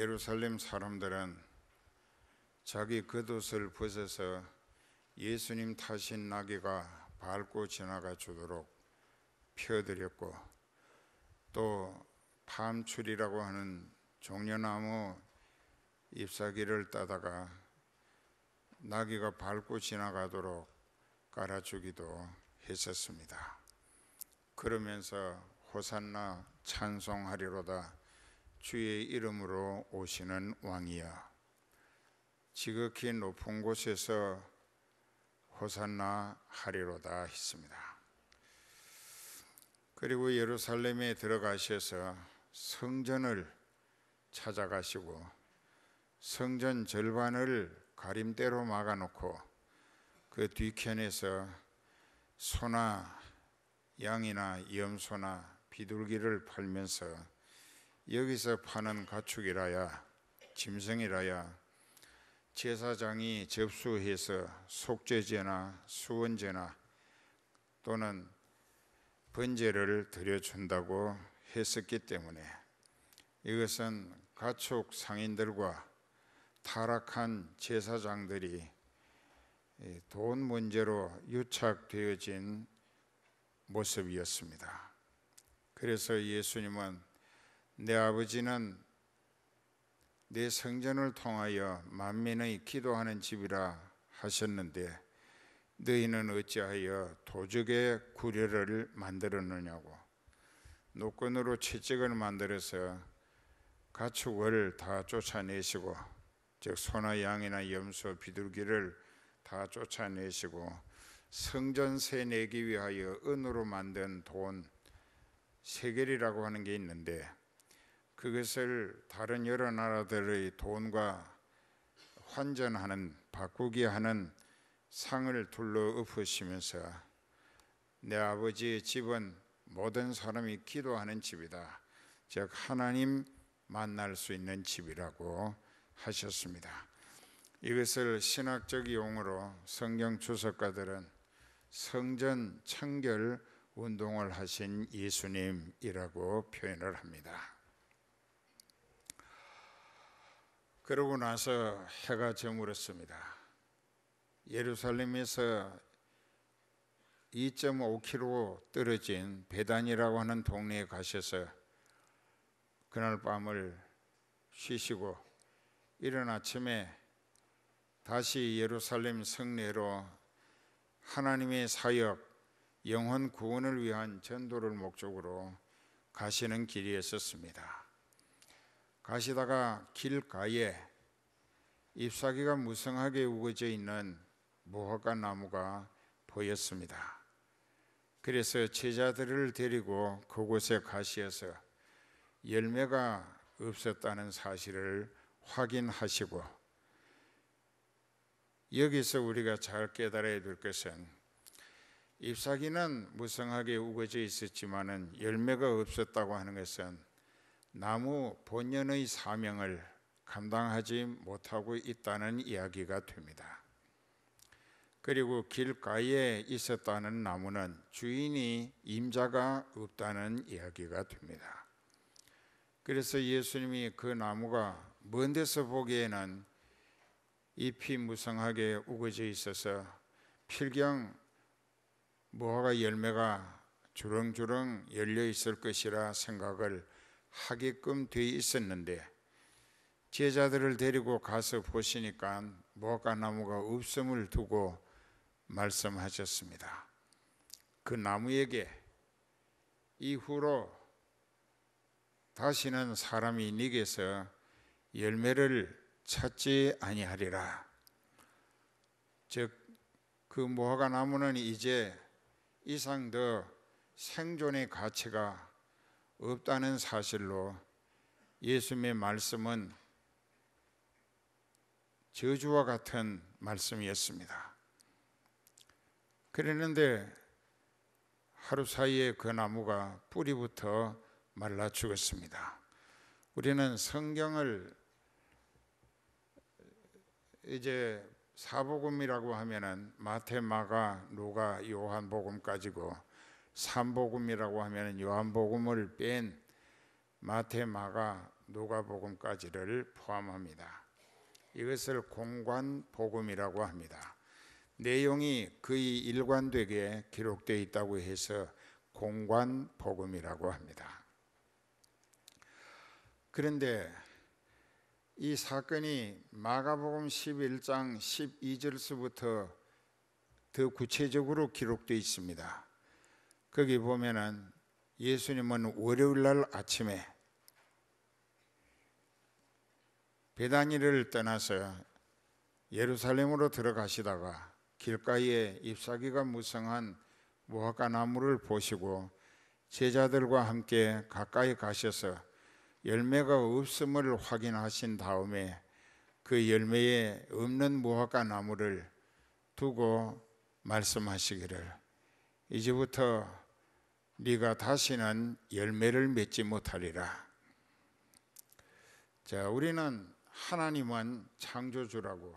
예루살렘 사람들은 자기 겉옷을 벗어서 예수님 타신 나귀가 밟고 지나가 주도록 펴드렸고 또 팜출이라고 하는 종려나무 잎사귀를 따다가 나귀가 밟고 지나가도록 깔아주기도 했었습니다. 그러면서 호산나 찬송하리로다 주의 이름으로 오시는 왕이여 지극히 높은 곳에서 호산나 하리로다 했습니다. 그리고 예루살렘에 들어가셔서 성전을 찾아가시고 성전 절반을 가림대로 막아놓고 그 뒤편에서 소나 양이나 염소나 비둘기를 팔면서 여기서 파는 가축이라야 짐승이라야 제사장이 접수해서 속죄제나 수원제나 또는 번제를 드려준다고 했었기 때문에 이것은 가축 상인들과 타락한 제사장들이 돈 문제로 유착되어진 모습이었습니다. 그래서 예수님은 내 아버지는 내 성전을 통하여 만민의 기도하는 집이라 하셨는데 너희는 어찌하여 도적의 구려를 만들었느냐고 노건으로 채찍을 만들어서 가축을 다 쫓아내시고 즉 소나 양이나 염소 비둘기를 다 쫓아내시고 성전세 내기 위하여 은으로 만든 돈 세겔이라고 하는 게 있는데 그것을 다른 여러 나라들의 돈과 환전하는 바꾸기 하는 상을 둘러 엎으시면서 내 아버지의 집은 모든 사람이 기도하는 집이다. 즉 하나님 만날 수 있는 집이라고 하셨습니다. 이것을 신학적 용어로 성경 주석가들은 성전 청결 운동을 하신 예수님이라고 표현을 합니다. 그러고 나서 해가 저물었습니다. 예루살렘에서 2.5km 떨어진 배단이라고 하는 동네에 가셔서 그날 밤을 쉬시고 이른 아침에 다시 예루살렘 성내로 하나님의 사역 영혼 구원을 위한 전도를 목적으로 가시는 길이었었습니다. 가시다가 길가에 잎사귀가 무성하게 우거져 있는 무화과 나무가 보였습니다. 그래서 제자들을 데리고 그곳에 가시어서 열매가 없었다는 사실을 확인하시고 여기서 우리가 잘 깨달아야 될 것은 잎사귀는 무성하게 우거져 있었지만 열매가 없었다고 하는 것은 나무 본연의 사명을 감당하지 못하고 있다는 이야기가 됩니다. 그리고 길가에 있었다는 나무는 주인이 임자가 없다는 이야기가 됩니다. 그래서 예수님이 그 나무가 먼 데서 보기에는 잎이 무성하게 우거져 있어서 필경 무화과 열매가 주렁주렁 열려 있을 것이라 생각을 하게끔 돼 있었는데 제자들을 데리고 가서 보시니까 무화과나무가 없음을 두고 말씀하셨습니다. 그 나무에게 이후로 다시는 사람이 네게서 열매를 찾지 아니하리라. 즉그 무화과나무는 이제 이상 더 생존의 가치가 없다는 사실로 예수님의 말씀은 저주와 같은 말씀이었습니다. 그랬는데 하루 사이에 그 나무가 뿌리부터 말라 죽었습니다. 우리는 성경을 이제 사복음이라고 하면은 마테마가 누가 요한복음까지고 삼복음이라고 하면 요한복음을 뺀마테 마가, 누가복음까지를 포함합니다. 이것을 공관복음이라고 합니다. 내용이 거의 일관되게 기록되어 있다고 해서 공관복음이라고 합니다. 그런데 이 사건이 마가복음 11장 12절서부터 더 구체적으로 기록되어 있습니다. 거기 보면은 예수님은 월요일 날 아침에 베다니를 떠나서 예루살렘으로 들어가시다가 길가에 잎사귀가 무성한 무화과 나무를 보시고 제자들과 함께 가까이 가셔서 열매가 없음을 확인하신 다음에 그 열매에 없는 무화과 나무를 두고 말씀하시기를 이제부터 네가 다시는 열매를 맺지 못하리라. 자, 우리는 하나님은 창조주라고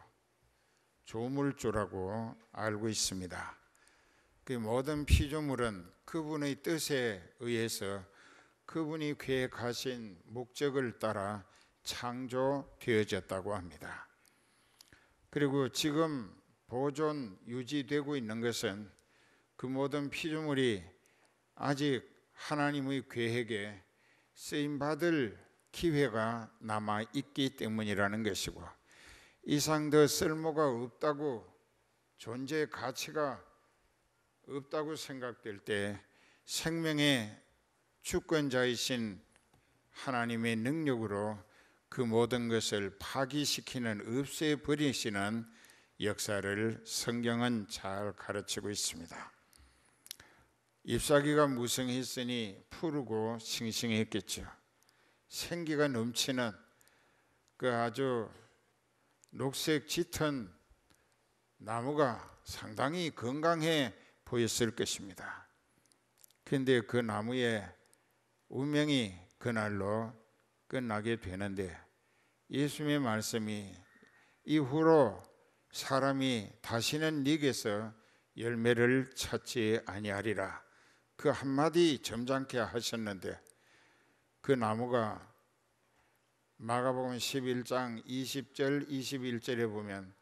조물주라고 알고 있습니다. 그 모든 피조물은 그분의 뜻에 의해서 그분이 계획하신 목적을 따라 창조되어졌다고 합니다. 그리고 지금 보존 유지되고 있는 것은 그 모든 피조물이 아직 하나님의 계획에 쓰임 받을 기회가 남아 있기 때문이라는 것이고 이상 더 쓸모가 없다고 존재의 가치가 없다고 생각될 때 생명의 주권자이신 하나님의 능력으로 그 모든 것을 파기시키는 없애버리시는 역사를 성경은 잘 가르치고 있습니다. 잎사귀가 무성했으니 푸르고 싱싱했겠죠. 생기가 넘치는 그 아주 녹색 짙은 나무가 상당히 건강해 보였을 것입니다. 그런데 그 나무의 운명이 그날로 끝나게 되는데 예수님의 말씀이 이후로 사람이 다시는 네게서 열매를 찾지 아니하리라 그 한마디 점잖게 하셨는데 그 나무가 마가복음 11장 20절 21절에 보면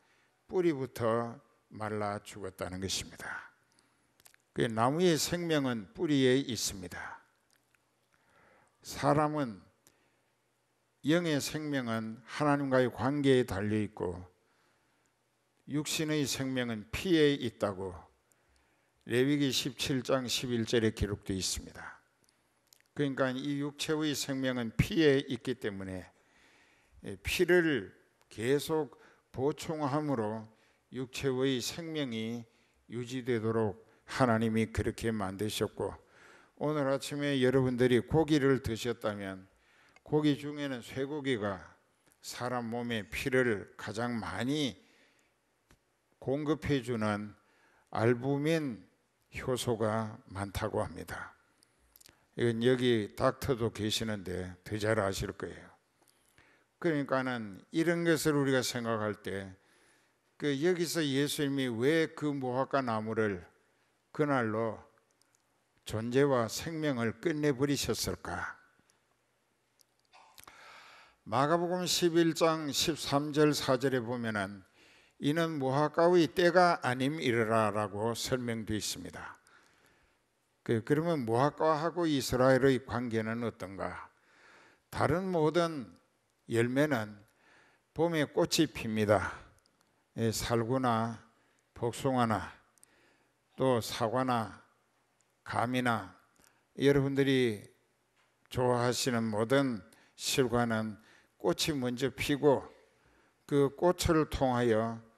뿌리부터 말라 죽었다는 것입니다. 그 나무의 생명은 뿌리에 있습니다. 사람은 영의 생명은 하나님과의 관계에 달려 있고 육신의 생명은 피에 있다고 레위기 17장 11절에 기록되어 있습니다. 그러니까 이 육체의 생명은 피에 있기 때문에 예, 피를 계속 보충함으로 육체의 생명이 유지되도록 하나님이 그렇게 만드셨고 오늘 아침에 여러분들이 고기를 드셨다면 고기 중에는 쇠고기가 사람 몸에 피를 가장 많이 공급해 주는 알부민 효소가 많다고 합니다. 이건 여기 닥터도 계시는데 더잘 아실 거예요. 그러니까는 이런 것을 우리가 생각할 때, 그 여기서 예수님이 왜 그 무화과 나무를 그날로 존재와 생명을 끝내버리셨을까? 마가복음 11장 13절 4절에 보면은 이는 모하가의 때가 아님이르라라고 설명되 어 있습니다. 그, 그러면 모하가하고 이스라엘의 관계는 어떤가? 다른 모든 열매는 봄에 꽃이 핍니다. 예, 살구나 복숭아나 또 사과나 감이나 여러분들이 좋아하시는 모든 실과는 꽃이 먼저 피고 그 꽃을 통하여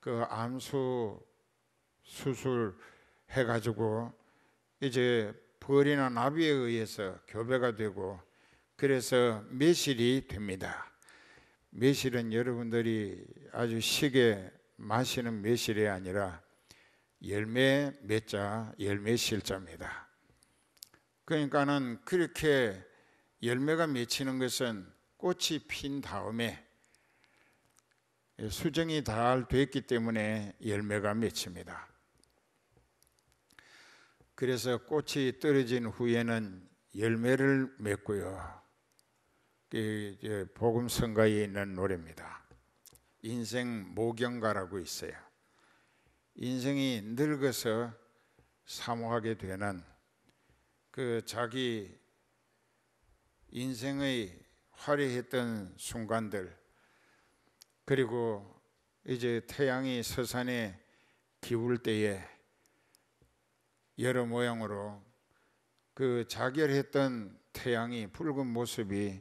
그 암수 수술 해가지고 이제 벌이나 나비에 의해서 교배가 되고 그래서 매실이 됩니다. 매실은 여러분들이 아주 시게 마시는 매실이 아니라 열매 맺자 열매 실자입니다. 그러니까는 그렇게 열매가 맺히는 것은 꽃이 핀 다음에 예, 수정이 다 됐기 때문에 열매가 맺힙니다. 그래서 꽃이 떨어진 후에는 열매를 맺고요. 그 복음 성가에 있는 노래입니다. 인생 모경가라고 있어요. 인생이 늙어서 사모하게 되는 그 자기 인생의 화려했던 순간들 그리고 이제 태양이 서산에 기울 때에 여러 모양으로 그 자결했던 태양이 붉은 모습이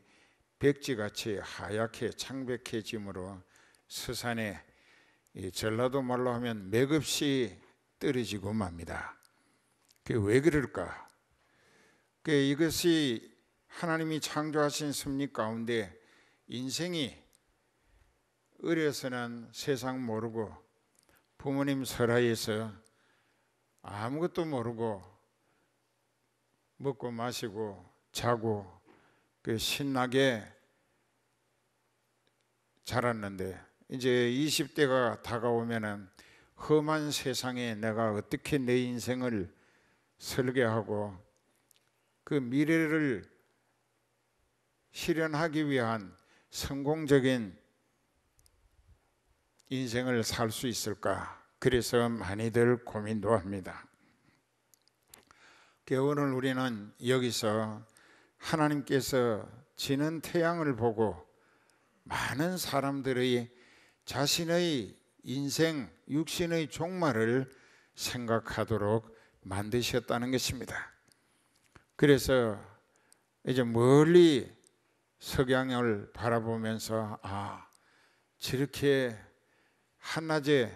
백지같이 하얗게 창백해짐으로 서산에 전라도 말로 하면 맥없이 떨어지고 맙니다. 그게 왜 그럴까? 그 이것이 하나님이 창조하신 섭리 가운데 인생이 어려서는 세상 모르고 부모님 설하에서 아무것도 모르고 먹고 마시고 자고 그 신나게 자랐는데 이제 20대가 다가오면은 험한 세상에 내가 어떻게 내 인생을 설계하고 그 미래를 실현하기 위한 성공적인 인생을 살 수 있을까? 그래서 많이들 고민도 합니다. 오늘 우리는 여기서 하나님께서 지는 태양을 보고 많은 사람들의 자신의 인생, 육신의 종말을 생각하도록 만드셨다는 것입니다. 그래서 이제 멀리 석양을 바라보면서 아, 저렇게 한낮에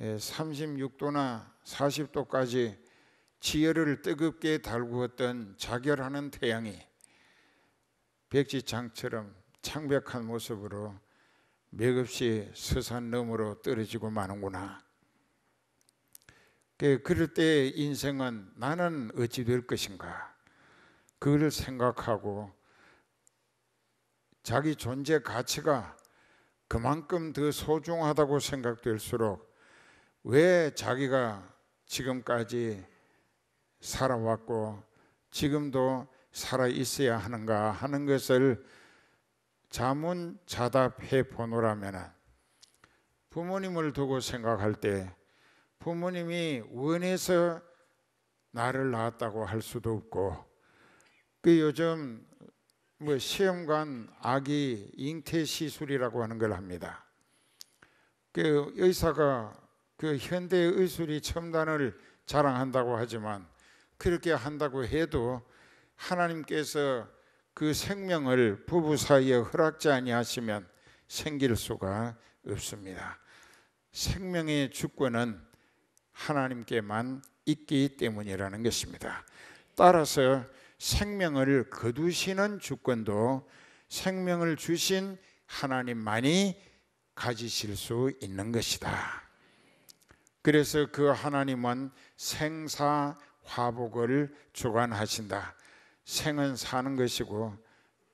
36도나 예, 40도까지 지열을 뜨겁게 달구었던 자결하는 태양이 백지장처럼 창백한 모습으로 맥없이 서산 너머로 떨어지고 마는구나. 그, 그럴 때 인생은 나는 어찌 될 것인가? 그걸 생각하고 자기 존재 가치가 그만큼 더 소중하다고 생각될수록 왜 자기가 지금까지 살아왔고 지금도 살아 있어야 하는가 하는 것을 자문자답해 보노라면 부모님을 두고 생각할 때 부모님이 원해서 나를 낳았다고 할 수도 없고 그 요즘 뭐 시험관 아기 잉태 시술이라고 하는 걸 합니다. 그 의사가 그 현대 의술이 첨단을 자랑한다고 하지만 그렇게 한다고 해도 하나님께서 그 생명을 부부 사이에 허락지 아니하시면 생길 수가 없습니다. 생명의 주권은 하나님께만 있기 때문이라는 것입니다. 따라서 생명을 거두시는 주권도 생명을 주신 하나님만이 가지실 수 있는 것이다. 그래서 그 하나님은 생사 화복을 주관하신다. 생은 사는 것이고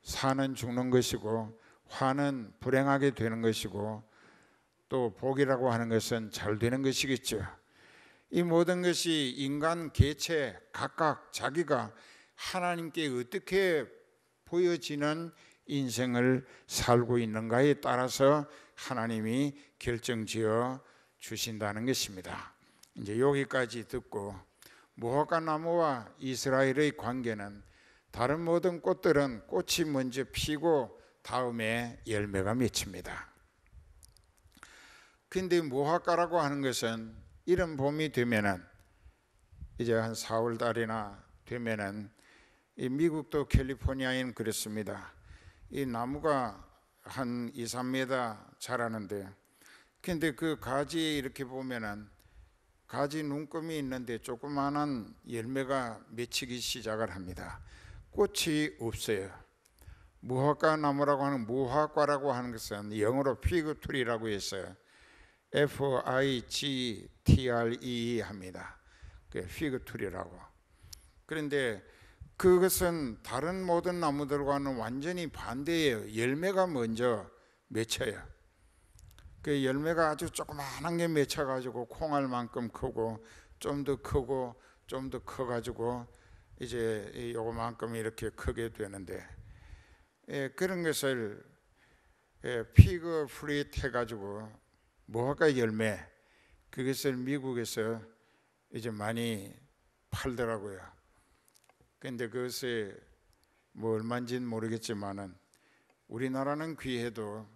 사는 죽는 것이고 화는 불행하게 되는 것이고 또 복이라고 하는 것은 잘 되는 것이겠죠. 이 모든 것이 인간 개체 각각 자기가 하나님께 어떻게 보여지는 인생을 살고 있는가에 따라서 하나님이 결정지어 주신다는 것입니다. 이제 여기까지 듣고 무화과 나무와 이스라엘의 관계는 다른 모든 꽃들은 꽃이 먼저 피고 다음에 열매가 맺힙니다. 근데 무화과라고 하는 것은 이런 봄이 되면은 이제 한 4월 달이나 되면은 미국도 캘리포니아인 그랬습니다. 이 나무가 한 2, 3m 자라는데 근데 그 가지에 이렇게 보면은 가지 눈금이 있는데 조그만한 열매가 맺히기 시작을 합니다. 꽃이 없어요. 무화과 나무라고 하는 무화과라고 하는 것은 영어로 피그트리라고 해서 F I G T R E, e 합니다. 그 피그트리라고. 그런데 그것은 다른 모든 나무들과는 완전히 반대예요. 열매가 먼저 맺혀요. 그 열매가 아주 조그만한 게 맺혀가지고 콩알만큼 크고 좀 더 크고 좀 더 커가지고 이제 요만큼 이렇게 크게 되는데 예, 그런 것을 예, 피그 프리트 해가지고 무화과 열매 그것을 미국에서 이제 많이 팔더라고요. 그런데 그것이 뭐 얼마인지는 모르겠지만은 우리나라는 귀해도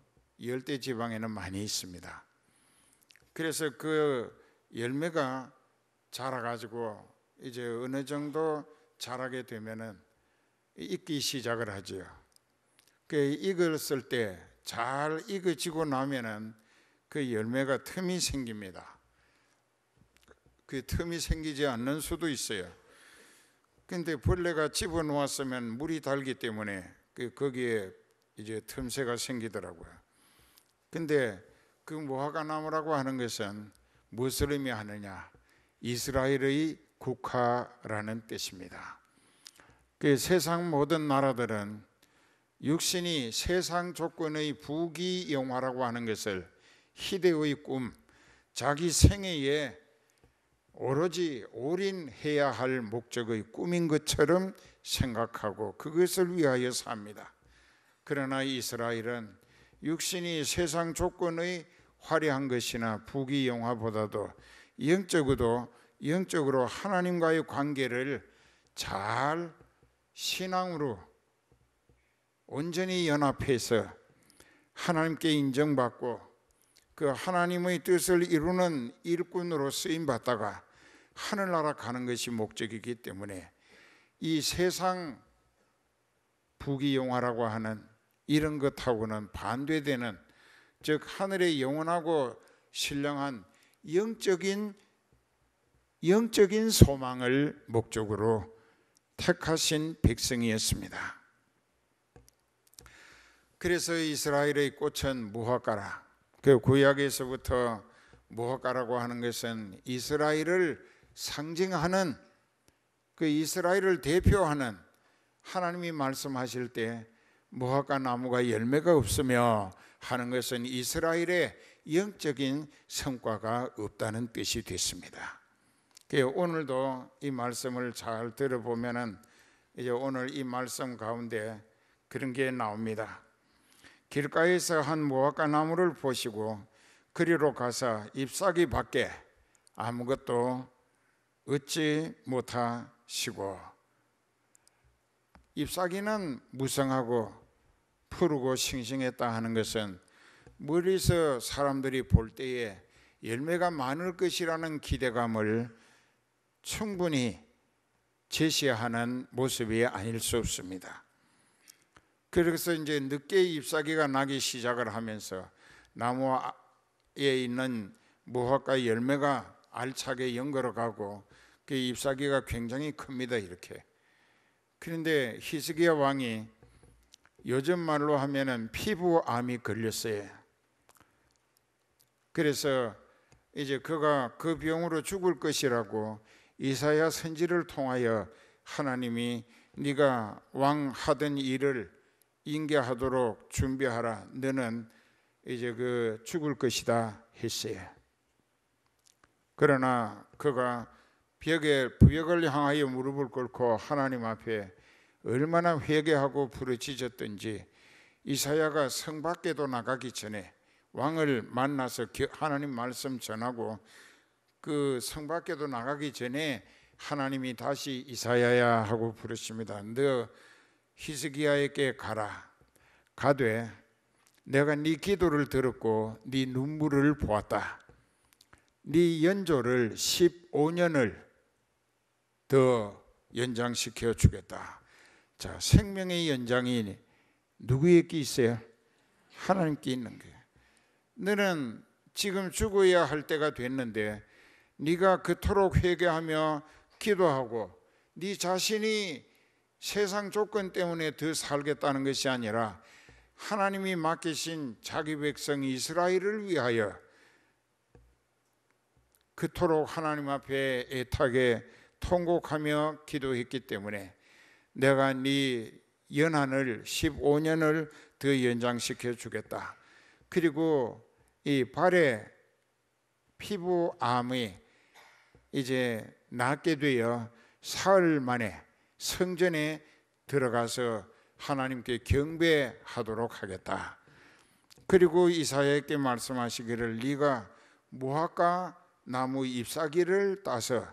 열대 지방에는 많이 있습니다. 그래서 그 열매가 자라가지고 이제 어느 정도 자라게 되면은 익기 시작을 하지요. 그 익었을 때 잘 익어지고 나면은 그 열매가 틈이 생깁니다. 그 틈이 생기지 않는 수도 있어요. 근데 벌레가 집어놓았으면 물이 달기 때문에 그 거기에 이제 틈새가 생기더라고요. 근데 그 무화과나무라고 하는 것은 무엇을 의미하느냐? 이스라엘의 국화라는 뜻입니다. 그 세상 모든 나라들은 육신이 세상 조건의 부귀 영화라고 하는 것을 희대의 꿈, 자기 생애에 오로지 올인해야 할 목적의 꿈인 것처럼 생각하고 그것을 위하여 삽니다. 그러나 이스라엘은 육신이 세상 조건의 화려한 것이나 부귀 영화보다도 영적으로 영적으로 하나님과의 관계를 잘 신앙으로 온전히 연합해서 하나님께 인정받고 그 하나님의 뜻을 이루는 일꾼으로 쓰임 받다가 하늘나라 가는 것이 목적이기 때문에 이 세상 부귀영화라고 하는 이런 것하고는 반대되는 즉 하늘의 영원하고 신령한 영적인 영적인 소망을 목적으로 택하신 백성이었습니다. 그래서 이스라엘의 꽃은 무화과라. 그 구약에서부터 무화과라고 하는 것은 이스라엘을 상징하는 그 이스라엘을 대표하는 하나님이 말씀하실 때 무화과 나무가 열매가 없으며 하는 것은 이스라엘의 영적인 성과가 없다는 뜻이 됐습니다. 예, 오늘도 이 말씀을 잘 들어보면은 이제 오늘 이 말씀 가운데 그런 게 나옵니다. 길가에서 한 무화과 나무를 보시고 그리로 가서 잎사귀 밖에 아무것도 얻지 못하시고 잎사귀는 무성하고 푸르고 싱싱했다 하는 것은 멀리서 사람들이 볼 때에 열매가 많을 것이라는 기대감을 충분히 제시하는 모습이 아닐 수 없습니다. 그래서 이제 늦게 잎사귀가 나기 시작을 하면서 나무에 있는 무화과 열매가 알차게 연결로 가고 그 잎사귀가 굉장히 큽니다 이렇게. 그런데 히스기야 왕이 요즘 말로 하면은 피부암이 걸렸어요. 그래서 이제 그가 그 병으로 죽을 것이라고 이사야 선지를 통하여 하나님이 네가 왕 하던 일을 인계하도록 준비하라. 너는 이제 그 죽을 것이다 했어요. 그러나 그가 벽에 부역을 향하여 무릎을 꿇고 하나님 앞에 얼마나 회개하고 부르짖었던지 이사야가 성 밖에도 나가기 전에 왕을 만나서 하나님 말씀 전하고 그 성 밖에도 나가기 전에 하나님이 다시 이사야야 하고 부르십니다. 너 히스기야에게 가라. 가되 내가 네 기도를 들었고 네 눈물을 보았다. 네 연조를 15년을 더 연장시켜 주겠다. 자, 생명의 연장이 누구에게 있어요? 하나님께 있는 거예요. 너는 지금 죽어야 할 때가 됐는데 네가 그토록 회개하며 기도하고 네 자신이 세상 조건 때문에 더 살겠다는 것이 아니라 하나님이 맡기신 자기 백성 이스라엘을 위하여 그토록 하나님 앞에 애타게 통곡하며 기도했기 때문에 내가 네 연한을 15년을 더 연장시켜 주겠다. 그리고 이 발에 피부암이 이제 낫게 되어 사흘 만에 성전에 들어가서 하나님께 경배하도록 하겠다. 그리고 이사야에게 말씀하시기를 네가 무화과 나무 잎사귀를 따서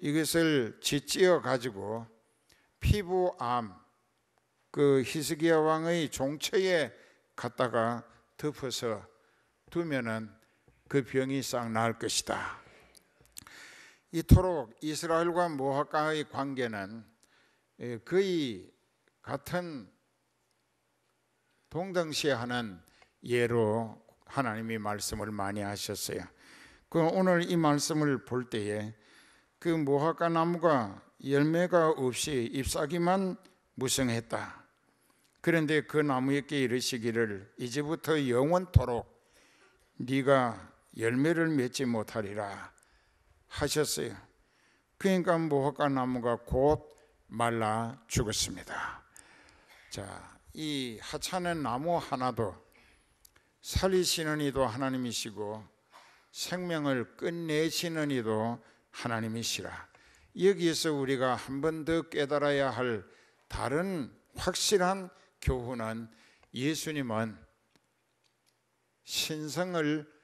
이것을 짓지어 가지고 피부암 그 히스기야 왕의 종처에 갖다가 덮어서 두면은 그 병이 싹 나을 것이다. 이토록 이스라엘과 모하과의 관계는 예, 거의 같은 동등시 하는 예로 하나님이 말씀을 많이 하셨어요. 그 오늘 이 말씀을 볼 때에 그 무화과 나무가 열매가 없이 잎사귀만 무성했다. 그런데 그 나무에게 이르시기를 이제부터 영원토록 네가 열매를 맺지 못하리라 하셨어요. 그러니까 무화과 나무가 곧 말라 죽었습니다. 자, 이 하찮은 나무 하나도 살리시는 이도 하나님이시고 생명을 끝내시는 이도 하나님이시라. 여기에서 우리가 한 번 더 깨달아야 할 다른 확실한 교훈은 예수님은 신성을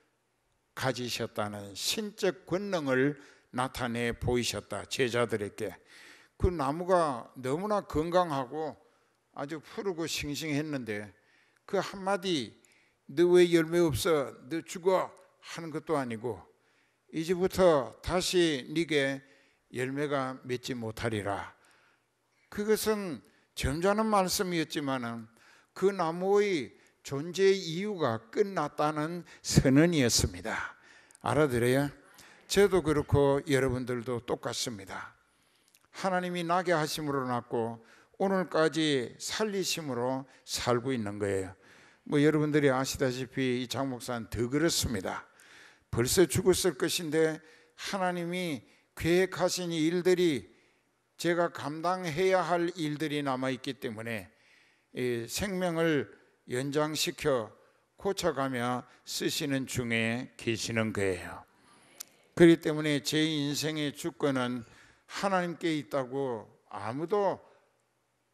가지셨다는 신적 권능을 나타내 보이셨다 제자들에게 그 나무가 너무나 건강하고 아주 푸르고 싱싱했는데 그 한마디 너 왜 열매 없어 너 죽어 하는 것도 아니고 이제부터 다시 네게 열매가 맺지 못하리라. 그것은 점잖은 말씀이었지만은 그 나무의 존재 이유가 끝났다는 선언이었습니다. 알아들어요? 저도 그렇고 여러분들도 똑같습니다. 하나님이 나게 하심으로 났고 오늘까지 살리심으로 살고 있는 거예요. 뭐 여러분들이 아시다시피 이 장목사는 더 그렇습니다. 벌써 죽었을 것인데 하나님이 계획하신 일들이 제가 감당해야 할 일들이 남아 있기 때문에 생명을 연장시켜 고쳐가며 쓰시는 중에 계시는 거예요. 그렇기 때문에 제 인생의 주권은 하나님께 있다고 아무도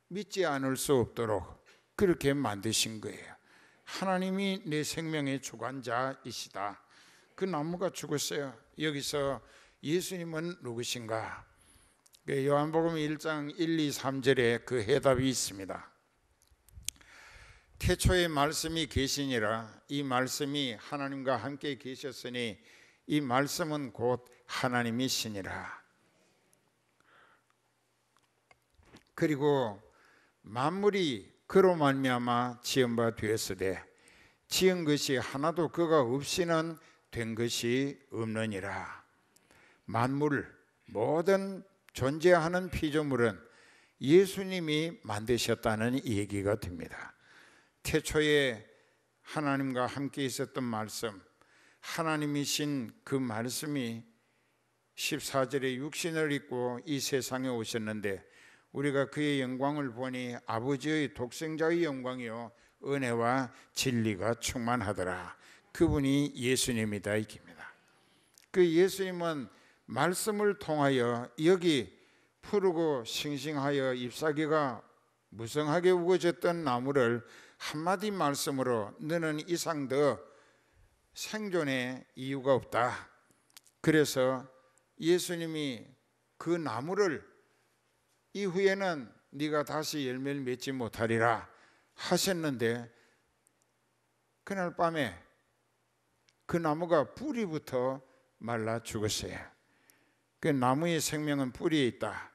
믿지 않을 수 없도록 그렇게 만드신 거예요. 하나님이 내 생명의 주관자이시다. 그 나무가 죽었어요. 여기서 예수님은 누구신가? 그 요한복음 1장 1, 2, 3절에 그 해답이 있습니다. 태초에 말씀이 계시니라 이 말씀이 하나님과 함께 계셨으니 이 말씀은 곧 하나님이시니라. 그리고 만물이 그로 말미암아 지은 바 되었으되 지은 것이 하나도 그가 없이는 된 것이 없느니라. 만물 모든 존재하는 피조물은 예수님이 만드셨다는 얘기가 됩니다. 태초에 하나님과 함께 있었던 말씀, 하나님이신 그 말씀이 14절에 육신을 입고 이 세상에 오셨는데 우리가 그의 영광을 보니 아버지의 독생자의 영광이요 은혜와 진리가 충만하더라. 그분이 예수님이다 이깁니다. 그 예수님은 말씀을 통하여 여기 푸르고 싱싱하여 잎사귀가 무성하게 우거졌던 나무를 한마디 말씀으로 너는 이상 더 생존의 이유가 없다. 그래서 예수님이 그 나무를 이후에는 네가 다시 열매를 맺지 못하리라 하셨는데 그날 밤에 그 나무가 뿌리부터 말라 죽었어요. 그 나무의 생명은 뿌리에 있다.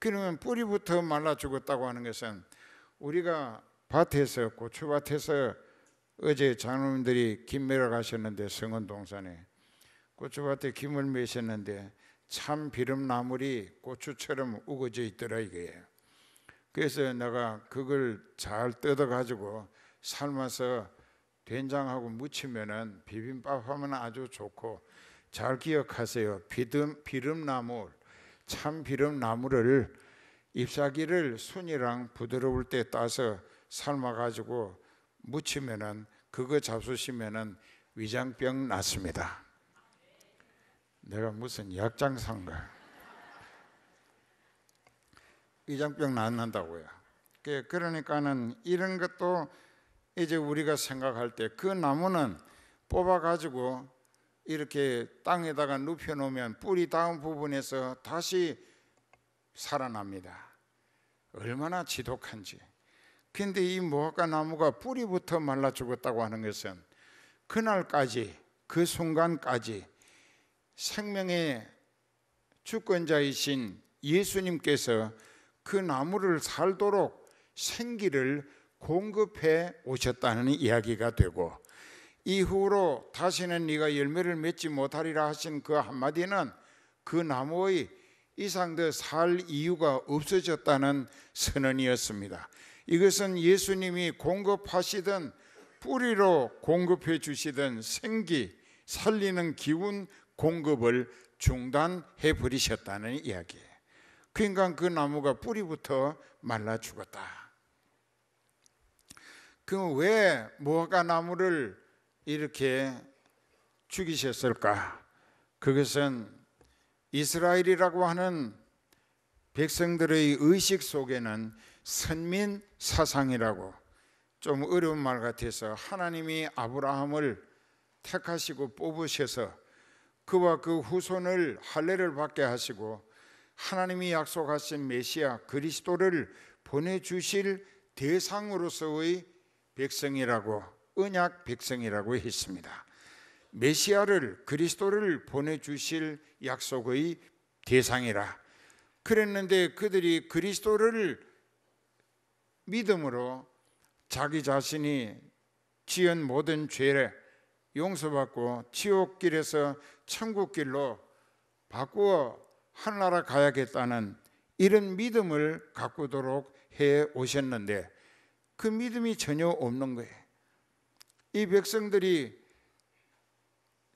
그러면 뿌리부터 말라 죽었다고 하는 것은 우리가 밭에서 고추밭에서 어제 장로님들이 김매러 가셨는데 성원 동산에 고추밭에 김을 매셨는데 참 비름 나물이 고추처럼 우거져 있더라 이거예요. 그래서 내가 그걸 잘 뜯어 가지고 삶아서 된장하고 무치면은 비빔밥 하면 아주 좋고 잘 기억하세요. 비듬 비름나물 참 비름나물을 잎사귀를 순이랑 부드러울 때 따서 삶아 가지고 무치면은 그거 잡수시면은 위장병 났습니다. 내가 무슨 약장상가 위장병 안 난다고요. 그, 그러니까는 이런 것도 이제 우리가 생각할 때 그 나무는 뽑아 가지고 이렇게 땅에다가 눕혀 놓으면 뿌리 다은 부분에서 다시 살아납니다. 얼마나 지독한지. 근데 이 무화과 나무가 뿌리부터 말라 죽었다고 하는 것은 그날까지 그 순간까지 생명의 주권자이신 예수님께서 그 나무를 살도록 생기를 공급해 오셨다는 이야기가 되고 이후로 다시는 네가 열매를 맺지 못하리라 하신 그 한마디는 그 나무의 이상도살 이유가 없어졌다는 선언이었습니다. 이것은 예수님이 공급하시던 뿌리로 공급해 주시던 생기, 살리는 기운 공급을 중단해 버리셨다는 이야기예요. 그러니까 그 나무가 뿌리부터 말라 죽었다. 그럼 왜 무화과 나무를 이렇게 죽이셨을까? 그것은 이스라엘이라고 하는 백성들의 의식 속에는 선민 사상이라고 좀 어려운 말 같아서 하나님이 아브라함을 택하시고 뽑으셔서 그와 그 후손을 할례를 받게 하시고 하나님이 약속하신 메시아 그리스도를 보내 주실 대상으로서의 백성이라고 은약 백성이라고 했습니다. 메시아를 그리스도를 보내 주실 약속의 대상이라 그랬는데 그들이 그리스도를 믿음으로 자기 자신이 지은 모든 죄를 용서받고 지옥길에서 천국길로 바꾸어 하늘나라 가야겠다는 이런 믿음을 가꾸도록 해 오셨는데 그 믿음이 전혀 없는 거예요. 이 백성들이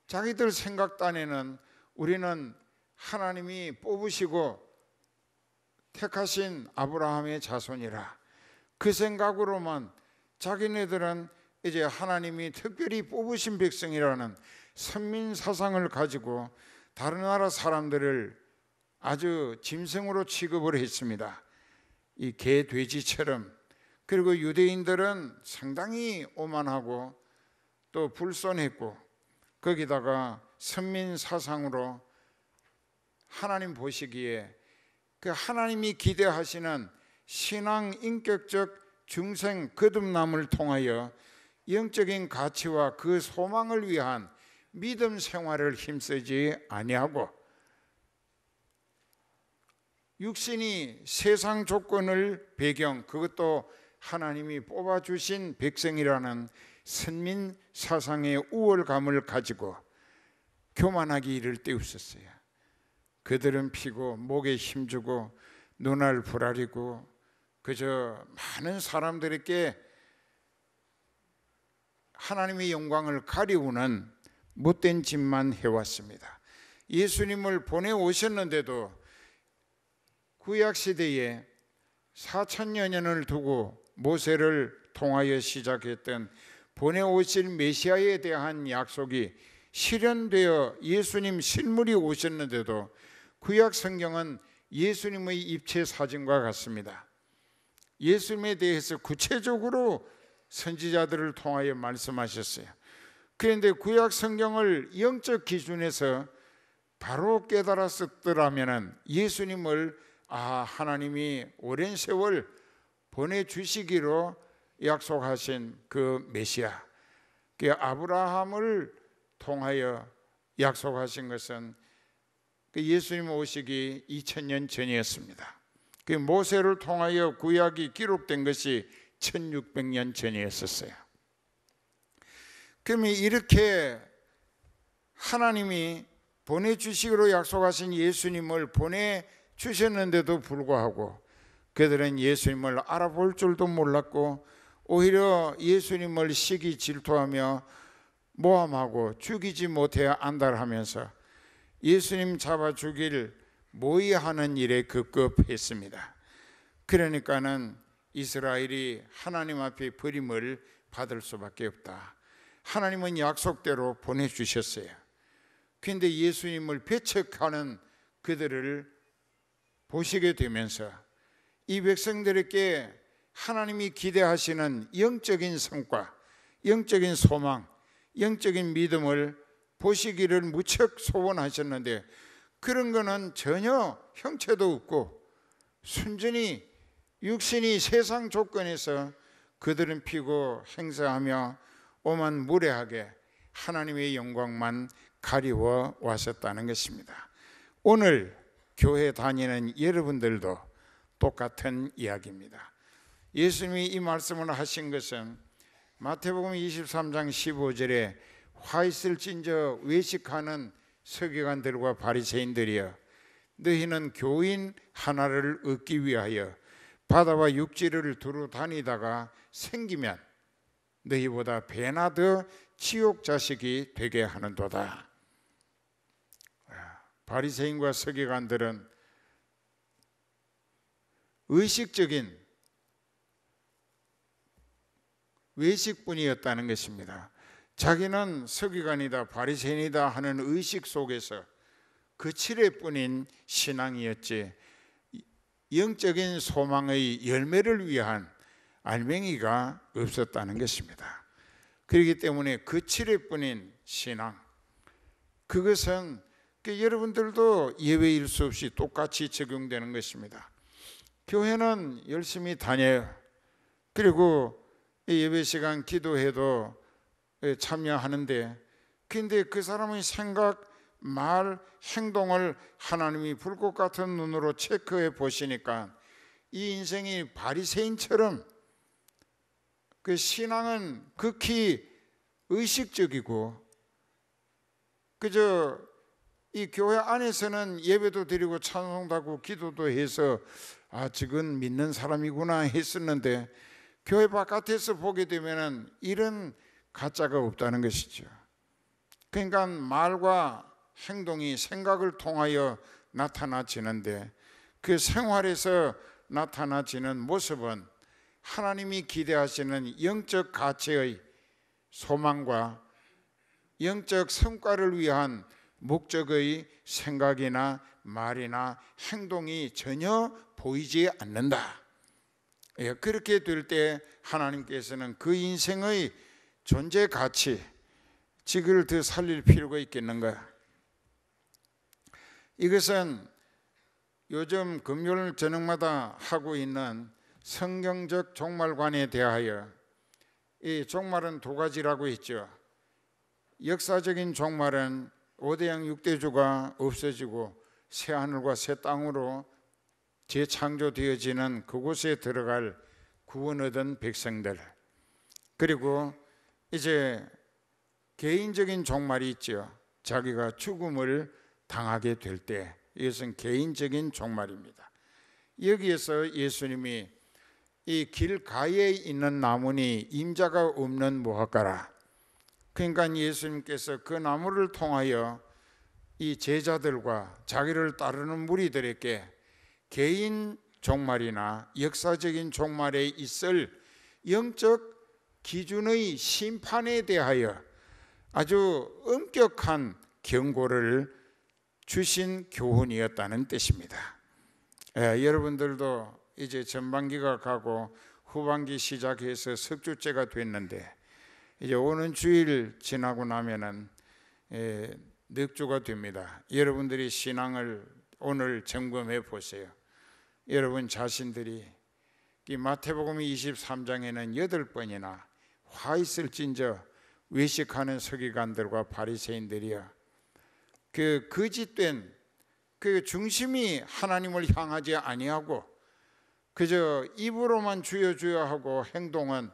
자기들 생각단에는 우리는 하나님이 뽑으시고 택하신 아브라함의 자손이라 그 생각으로만 자기네들은 이제 하나님이 특별히 뽑으신 백성이라는 선민 사상을 가지고 다른 나라 사람들을 아주 짐승으로 취급을 했습니다. 이 개, 돼지처럼 그리고 유대인들은 상당히 오만하고 또 불손했고 거기다가 선민 사상으로 하나님 보시기에 그 하나님이 기대하시는 신앙 인격적 중생 거듭남을 통하여 영적인 가치와 그 소망을 위한 믿음 생활을 힘쓰지 아니하고 육신이 세상 조건을 배경 그것도 하나님이 뽑아주신 백성이라는 선민 사상의 우월감을 가지고 교만하기 이를 때 없었어요. 그들은 피고 목에 힘주고 눈알 부라리고 그저 많은 사람들에게 하나님의 영광을 가리우는 못된 짓만 해왔습니다. 예수님을 보내 오셨는데도 구약 시대에 4천 여 년을 두고 모세를 통하여 시작했던 보내오실 메시아에 대한 약속이 실현되어 예수님 실물이 오셨는데도 구약 성경은 예수님의 입체 사진과 같습니다. 예수님에 대해서 구체적으로 선지자들을 통하여 말씀하셨어요. 그런데 구약 성경을 영적 기준에서 바로 깨달았었더라면 예수님을 아 하나님이 오랜 세월 보내주시기로 약속하신 그 메시아, 그 아브라함을 통하여 약속하신 것은 그 예수님 오시기 2000년 전이었습니다. 그 모세를 통하여 구약이 기록된 것이 1600년 전이었었어요. 그러면 이렇게 하나님이 보내주시기로 약속하신 예수님을 보내주셨는데도 불구하고 그들은 예수님을 알아볼 줄도 몰랐고 오히려 예수님을 시기 질투하며 모함하고 죽이지 못해야 안달하면서 예수님 잡아 죽일 모의하는 일에 급급했습니다. 그러니까는 이스라엘이 하나님 앞에 버림을 받을 수밖에 없다. 하나님은 약속대로 보내주셨어요. 그런데 예수님을 배척하는 그들을 보시게 되면서 이 백성들에게 하나님이 기대하시는 영적인 성과, 영적인 소망, 영적인 믿음을 보시기를 무척 소원하셨는데 그런 거는 전혀 형체도 없고 순전히 육신이 세상 조건에서 그들은 피고 행사하며 오만 무례하게 하나님의 영광만 가리워 왔었다는 것입니다. 오늘 교회 다니는 여러분들도 똑같은 이야기입니다. 예수님이 이 말씀을 하신 것은 마태복음 23장 15절에 화 있을 진저 외식하는 서기관들과 바리새인들이여 너희는 교인 하나를 얻기 위하여 바다와 육지를 두루 다니다가 생기면 너희보다 배나 더 지옥 자식이 되게 하는도다. 아, 바리새인과 서기관들은 의식적인 외식뿐이었다는 것입니다. 자기는 서기관이다 바리새인이다 하는 의식 속에서 그칠해뿐인 신앙이었지 영적인 소망의 열매를 위한 알맹이가 없었다는 것입니다. 그렇기 때문에 그칠해뿐인 신앙 그것은 그 여러분들도 예외일 수 없이 똑같이 적용되는 것입니다. 교회는 열심히 다녀요. 그리고 예배 시간 기도해도 예, 참여하는데 근데 그 사람의 생각, 말, 행동을 하나님이 불꽃 같은 눈으로 체크해 보시니까 이 인생이 바리새인처럼 그 신앙은 극히 의식적이고 그저 이 교회 안에서는 예배도 드리고 찬송도 하고 기도도 해서 아직은 믿는 사람이구나 했었는데 교회 바깥에서 보게 되면은 이런 가짜가 없다는 것이죠. 그러니까 말과 행동이 생각을 통하여 나타나지는데 그 생활에서 나타나지는 모습은 하나님이 기대하시는 영적 가치의 소망과 영적 성과를 위한 목적의 생각이나 말이나 행동이 전혀 보이지 않는다. 예, 그렇게 될 때 하나님께서는 그 인생의 존재 가치, 지구를 더 살릴 필요가 있겠는가? 이것은 요즘 금요일 저녁마다 하고 있는 성경적 종말관에 대하여 이 종말은 두 가지라고 했죠. 역사적인 종말은 5대양 6대주가 없어지고 새 하늘과 새 땅으로 재창조되어지는 그곳에 들어갈 구원 얻은 백성들 그리고 이제 개인적인 종말이 있죠. 자기가 죽음을 당하게 될 때 이것은 개인적인 종말입니다. 여기에서 예수님이 이길 가에 있는 나무니 임자가 없는 무화과라. 그러니까 예수님께서 그 나무를 통하여 이 제자들과 자기를 따르는 무리들에게 개인 종말이나 역사적인 종말에 있을 영적 기준의 심판에 대하여 아주 엄격한 경고를 주신 교훈이었다는 뜻입니다. 예, 여러분들도 이제 전반기가 가고 후반기 시작해서 석주째가 됐는데 이제 오는 주일 지나고 나면은 예, 늑조가 됩니다. 여러분들이 신앙을 오늘 점검해 보세요. 여러분 자신들이 이 마태복음 23장에는 여덟 번이나 화 있을진저 외식하는 서기관들과 바리새인들이여 그 거짓된 그 중심이 하나님을 향하지 아니하고 그저 입으로만 주여 주여 하고 행동은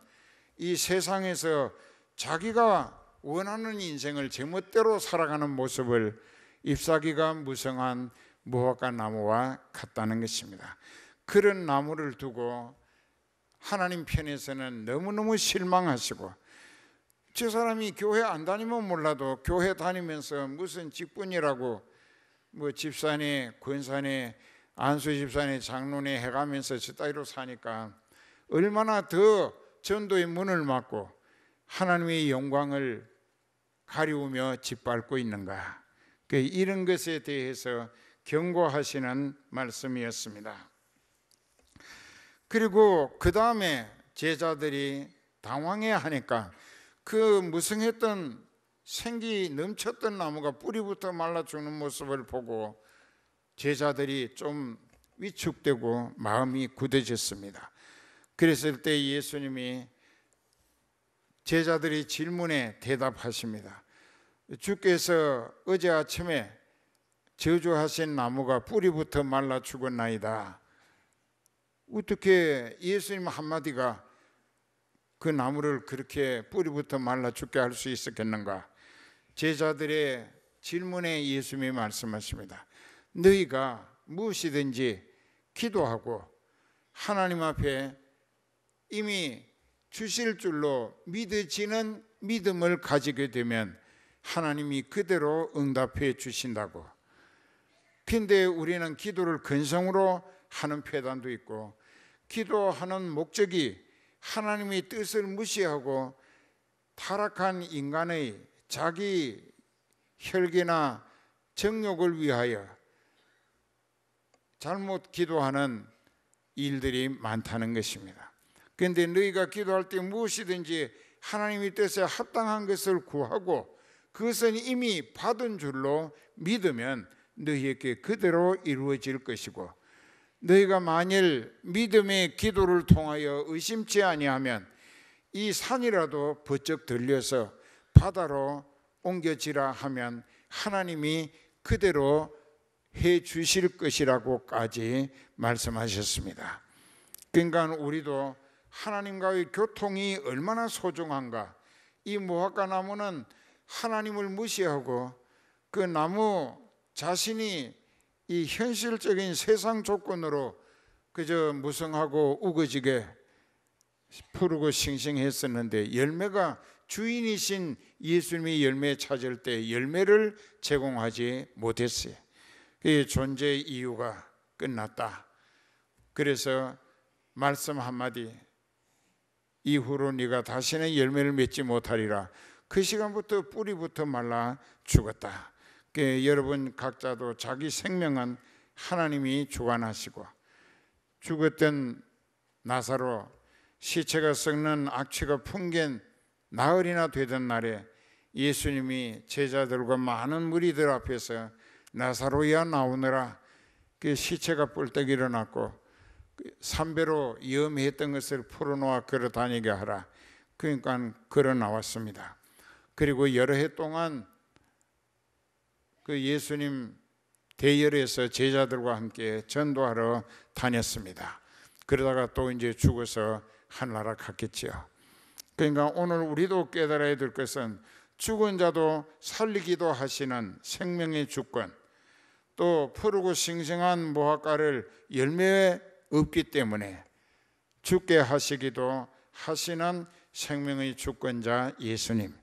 이 세상에서 자기가 원하는 인생을 제멋대로 살아가는 모습을 잎사귀가 무성한 무화과 나무와 같다는 것입니다. 그런 나무를 두고 하나님 편에서는 너무너무 실망하시고 저 사람이 교회 안 다니면 몰라도 교회 다니면서 무슨 직분이라고 뭐 집사네 권사네 안수 집사네 장로네 해가면서 저 따위로 사니까 얼마나 더 전도의 문을 막고 하나님의 영광을 가리우며 짓밟고 있는가? 그 이런 것에 대해서 경고하시는 말씀이었습니다. 그리고 그 다음에 제자들이 당황해 하니까 그 무성했던 생기 넘쳤던 나무가 뿌리부터 말라 죽는 모습을 보고 제자들이 좀 위축되고 마음이 굳어졌습니다. 그랬을 때 예수님이 제자들이 질문에 대답하십니다. 주께서 어제 아침에 저주하신 나무가 뿌리부터 말라 죽었나이다. 어떻게 예수님 한마디가 그 나무를 그렇게 뿌리부터 말라 죽게 할 수 있었겠는가? 제자들의 질문에 예수님이 말씀하십니다. 너희가 무엇이든지 기도하고 하나님 앞에 이미 주실 줄로 믿어지는 믿음을 가지게 되면 하나님이 그대로 응답해 주신다고. 근데 우리는 기도를 근성으로 하는 폐단도 있고 기도하는 목적이 하나님의 뜻을 무시하고 타락한 인간의 자기 혈기나 정욕을 위하여 잘못 기도하는 일들이 많다는 것입니다. 그런데 너희가 기도할 때 무엇이든지 하나님의 뜻에 합당한 것을 구하고 그것은 이미 받은 줄로 믿으면 너희에게 그대로 이루어질 것이고 너희가 만일 믿음의 기도를 통하여 의심치 아니하면 이 산이라도 번쩍 들려서 바다로 옮겨지라 하면 하나님이 그대로 해 주실 것이라고까지 말씀하셨습니다. 그러니까 우리도 하나님과의 교통이 얼마나 소중한가. 이 무화과 나무는 하나님을 무시하고 그 나무 자신이 이 현실적인 세상 조건으로 그저 무성하고 우거지게 푸르고 싱싱했었는데 열매가 주인이신 예수님이 열매 찾을 때 열매를 제공하지 못했어요. 그 존재 이유가 끝났다. 그래서 말씀 한마디 이후로 네가 다시는 열매를 맺지 못하리라. 그 시간부터 뿌리부터 말라 죽었다. 그 여러분 각자도 자기 생명은 하나님이 주관하시고 죽었던 나사로 시체가 썩는 악취가 풍긴 나흘이나 되던 날에 예수님이 제자들과 많은 무리들 앞에서 나사로야 나오느라 그 시체가 뿔떡 일어났고 삼배로 염험했던 것을 풀어놓아 걸어다니게 하라. 그러니까 걸어 나왔습니다. 그리고 여러 해 동안 그 예수님 대열에서 제자들과 함께 전도하러 다녔습니다. 그러다가 또 이제 죽어서 하늘나라 갔겠지요. 그러니까 오늘 우리도 깨달아야 될 것은 죽은 자도 살리기도 하시는 생명의 주권 또 푸르고 싱싱한 모학과를 열매 없기 때문에 죽게 하시기도 하시는 생명의 주권자 예수님.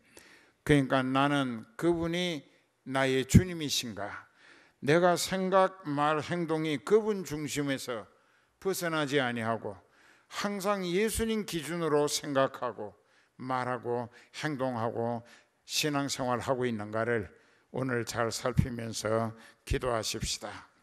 그러니까 나는 그분이 나의 주님이신가? 내가 생각, 말, 행동이 그분 중심에서 벗어나지 아니하고 항상 예수님 기준으로 생각하고 말하고 행동하고 신앙생활하고 있는가를 오늘 잘 살피면서 기도하십시다.